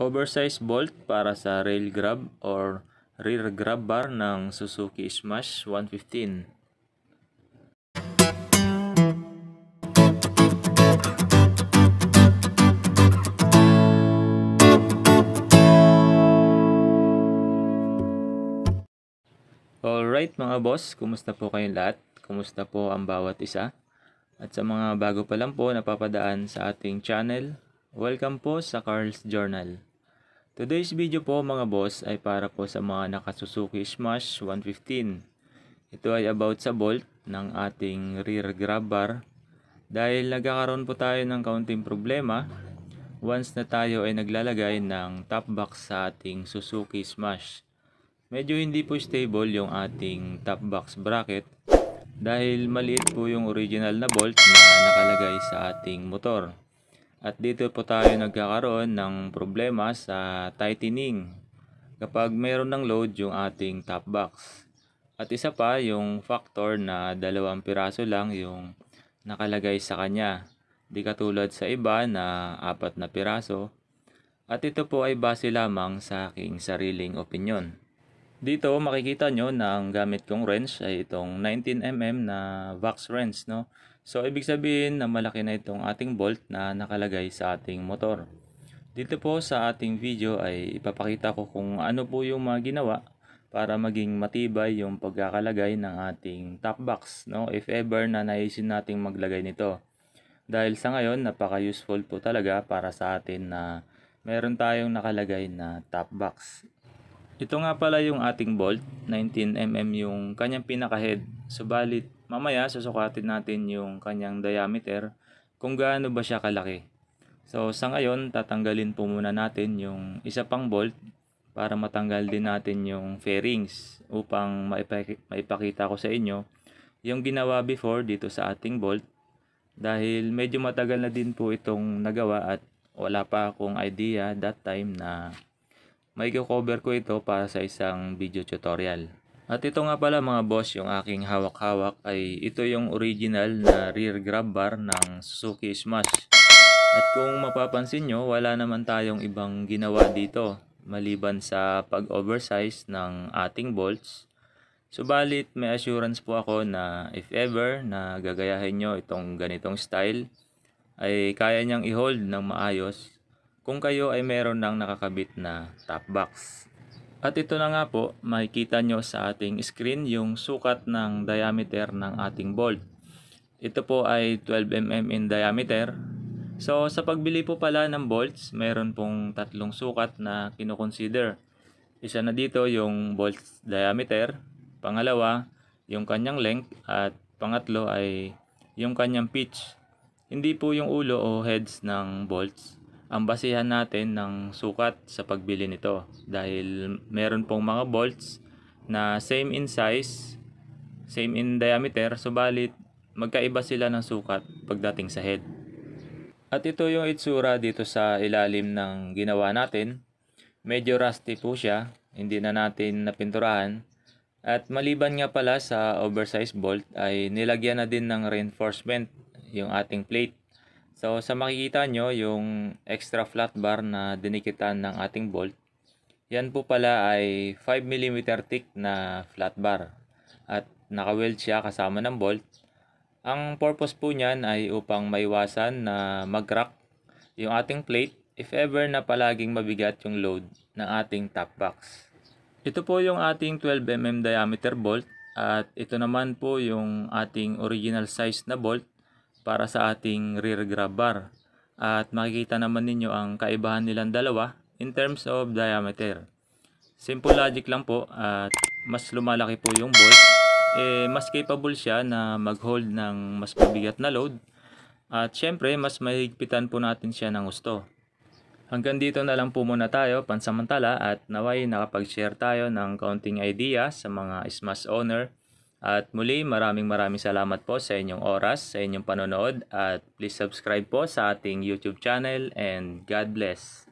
Oversized bolt para sa rail grab or rear grab bar ng Suzuki Smash 115. Alright mga boss, kumusta po kayong lahat? Kumusta po ang bawat isa? At sa mga bago pa lang po napapadaan sa ating channel, Welcome po sa Carl's Journal. Today's video po mga boss ay para po sa mga nakasusuki Smash 115. Ito ay about sa bolt ng ating rear grab bar dahil nagkakaroon po tayo ng kaunting problema once na tayo ay naglalagay ng top box sa ating Suzuki Smash. Medyo hindi po stable yung ating top box bracket dahil maliit po yung original na bolt na nakalagay sa ating motor. At dito po tayo nagkakaroon ng problema sa tightening kapag mayroon ng load yung ating top box. At isa pa yung factor na dalawang piraso lang yung nakalagay sa kanya. Di katulad sa iba na apat na piraso. At ito po ay base lamang sa aking sariling opinion. Dito makikita nyo na ang gamit kong wrench ay itong 19mm na Vax wrench. No? So, ibig sabihin na malaki na itong ating bolt na nakalagay sa ating motor. Dito po sa ating video ay ipapakita ko kung ano po yung mga ginawa para maging matibay yung pagkakalagay ng ating top box no? if ever na naisin nating maglagay nito. Dahil sa ngayon, napaka-useful po talaga para sa atin na meron tayong nakalagay na top box. Ito nga pala yung ating bolt, 19mm yung kanyang pinaka-head. Subalit, Mamaya, susukatin natin yung kanyang diameter kung gaano ba siya kalaki. So, sa ngayon, tatanggalin po muna natin yung isa pang bolt para matanggal din natin yung fairings upang maipakita ko sa inyo yung ginawa before dito sa ating bolt dahil medyo matagal na din po itong nagawa at wala pa akong idea that time na may cover ko ito para sa isang video tutorial. At ito nga pala mga boss, yung aking hawak-hawak ay ito yung original na rear grab bar ng Suzuki Smash. At kung mapapansin nyo, wala naman tayong ibang ginawa dito maliban sa pag-oversize ng ating bolts. Subalit may assurance po ako na if ever na gagayahin nyo itong ganitong style ay kaya niyang i-hold ng maayos kung kayo ay meron ng nakakabit na top box. At ito na nga po, makikita nyo sa ating screen yung sukat ng diameter ng ating bolt. Ito po ay 12mm in diameter. So sa pagbili po pala ng bolts, mayroon pong tatlong sukat na kinoconsider. Isa na dito yung bolts diameter, pangalawa yung kanyang length, at pangatlo ay yung kanyang pitch. Hindi po yung ulo o heads ng bolts ang basihan natin ng sukat sa pagbili nito dahil meron pong mga bolts na same in size, same in diameter, subalit magkaiba sila ng sukat pagdating sa head. At ito yung itsura dito sa ilalim ng ginawa natin. Medyo rusty po siya, hindi na natin napinturahan. At maliban nga pala sa oversized bolt ay nilagyan na din ng reinforcement yung ating plate So, sa makikita nyo, yung extra flat bar na dinikitan ng ating bolt, yan po pala ay 5mm thick na flat bar. At naka-weld siya kasama ng bolt. Ang purpose po niyan ay upang maiwasan na mag-crack yung ating plate if ever na palaging mabigat yung load ng ating top box. Ito po yung ating 12mm diameter bolt at ito naman po yung ating original size na bolt para sa ating rear grab bar. At makikita naman ninyo ang kaibahan nilang dalawa in terms of diameter. Simple logic lang po at mas lumalaki po yung bolt. Eh, mas capable siya na mag-hold ng mas mabigat na load. At syempre, mas mahigpitan po natin siya ng gusto. Hanggang dito na lang po muna tayo pansamantala at naway nakapag-share tayo ng kaunting idea sa mga Smash owner at muli, maraming maraming salamat po sa inyong oras, sa inyong panonood at please subscribe po sa ating YouTube channel and God bless.